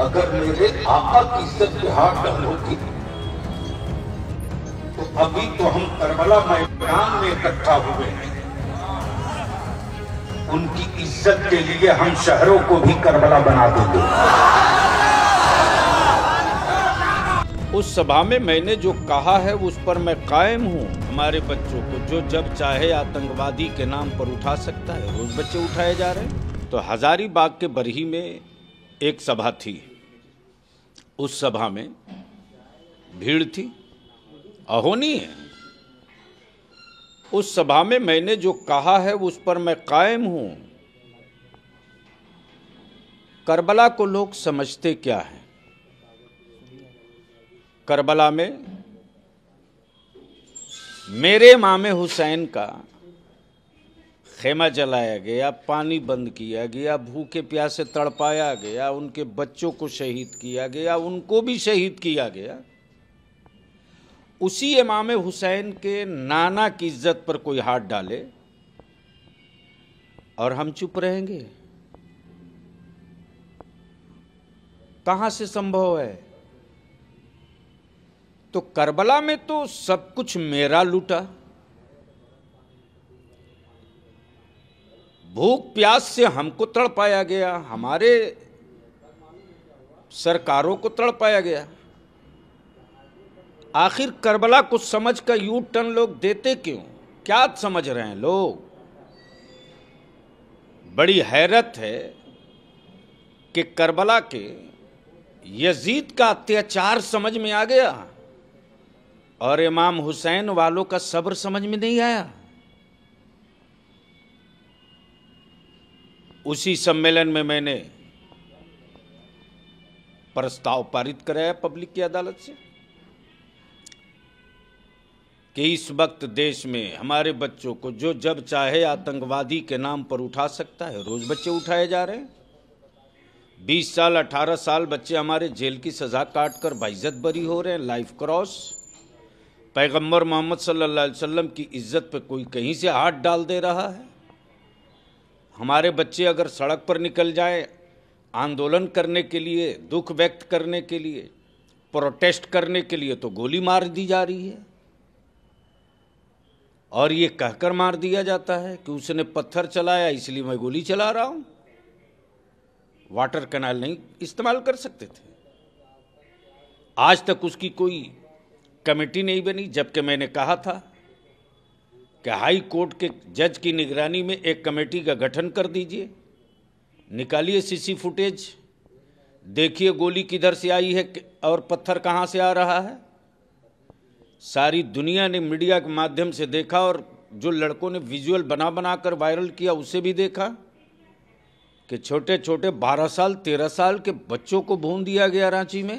अगर मेरे आका की इज्जत हाथ डल होती तो अभी तो हम करबला मैदान में इकट्ठा हुए हैं उनकी इज्जत के लिए हम शहरों को भी करबला बना देंगे उस सभा में मैंने जो कहा है उस पर मैं कायम हूँ हमारे बच्चों को जो जब चाहे आतंकवादी के नाम पर उठा सकता है रोज बच्चे उठाए जा रहे हैं तो हजारीबाग के बरही में एक सभा थी उस सभा में भीड़ थी अहोनी है उस सभा में मैंने जो कहा है उस पर मैं कायम हूं करबला को लोग समझते क्या है करबला में मेरे मामे हुसैन का खेमा जलाया गया पानी बंद किया गया भूखे प्यासे तड़पाया गया उनके बच्चों को शहीद किया गया उनको भी शहीद किया गया उसी इमाम हुसैन के नाना की इज्जत पर कोई हाथ डाले और हम चुप रहेंगे कहां से संभव है तो करबला में तो सब कुछ मेरा लूटा भूख प्यास से हमको तड़पाया गया हमारे सरकारों को तड़पाया गया आखिर करबला को समझ कर यू टर्न लोग देते क्यों क्या समझ रहे हैं लोग बड़ी हैरत है कि करबला के यजीद का अत्याचार समझ में आ गया और इमाम हुसैन वालों का सब्र समझ में नहीं आया उसी सम्मेलन में मैंने प्रस्ताव पारित कराया पब्लिक की अदालत से कि इस वक्त देश में हमारे बच्चों को जो जब चाहे आतंकवादी के नाम पर उठा सकता है रोज बच्चे उठाए जा रहे हैं बीस साल अठारह साल बच्चे हमारे जेल की सज़ा काट कर बाइज्जत बरी हो रहे हैं लाइफ क्रॉस पैगंबर मोहम्मद सल्लल्लाहु अलैहि वसल्लम की इज्जत पे कोई कहीं से हाथ डाल दे रहा है हमारे बच्चे अगर सड़क पर निकल जाए आंदोलन करने के लिए दुख व्यक्त करने के लिए प्रोटेस्ट करने के लिए तो गोली मार दी जा रही है और ये कहकर मार दिया जाता है कि उसने पत्थर चलाया इसलिए मैं गोली चला रहा हूं वाटर कैनाल नहीं इस्तेमाल कर सकते थे आज तक उसकी कोई कमेटी नहीं बनी जबकि मैंने कहा था कि हाई कोर्ट के जज की निगरानी में एक कमेटी का गठन कर दीजिए निकालिए सीसी फुटेज देखिए गोली किधर से आई है और पत्थर कहाँ से आ रहा है सारी दुनिया ने मीडिया के माध्यम से देखा और जो लड़कों ने विजुअल बना बना कर वायरल किया उसे भी देखा कि छोटे छोटे बारह साल तेरह साल के बच्चों को भून दिया गया रांची में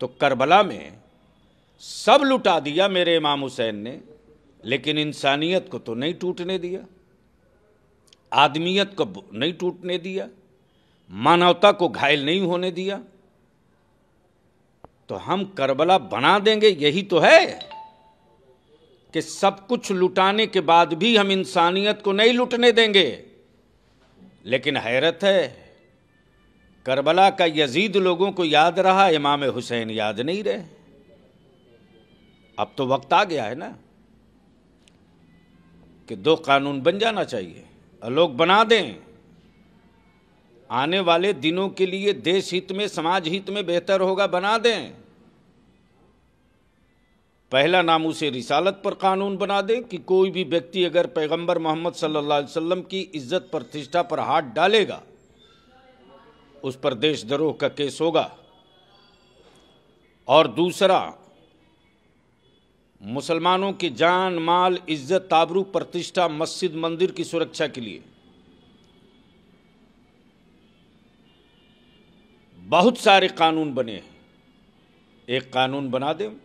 तो करबला में सब लुटा दिया मेरे इमाम हुसैन ने लेकिन इंसानियत को तो नहीं टूटने दिया आदमियत को नहीं टूटने दिया मानवता को घायल नहीं होने दिया तो हम करबला बना देंगे यही तो है कि सब कुछ लुटाने के बाद भी हम इंसानियत को नहीं लुटने देंगे लेकिन हैरत है करबला का यजीद लोगों को याद रहा इमाम हुसैन याद नहीं रहे अब तो वक्त आ गया है ना कि दो कानून बन जाना चाहिए लोग बना दें आने वाले दिनों के लिए देश हित में समाज हित में बेहतर होगा बना दें पहला नाम उसे रिसालत पर कानून बना दें कि कोई भी व्यक्ति अगर पैगंबर मोहम्मद सल्लल्लाहु अलैहि वसल्लम की इज्जत प्रतिष्ठा पर हाथ डालेगा उस पर देशद्रोह का केस होगा और दूसरा मुसलमानों की जान माल इज्जत ताबरू प्रतिष्ठा मस्जिद मंदिर की सुरक्षा के लिए बहुत सारे कानून बने हैं एक कानून बना दें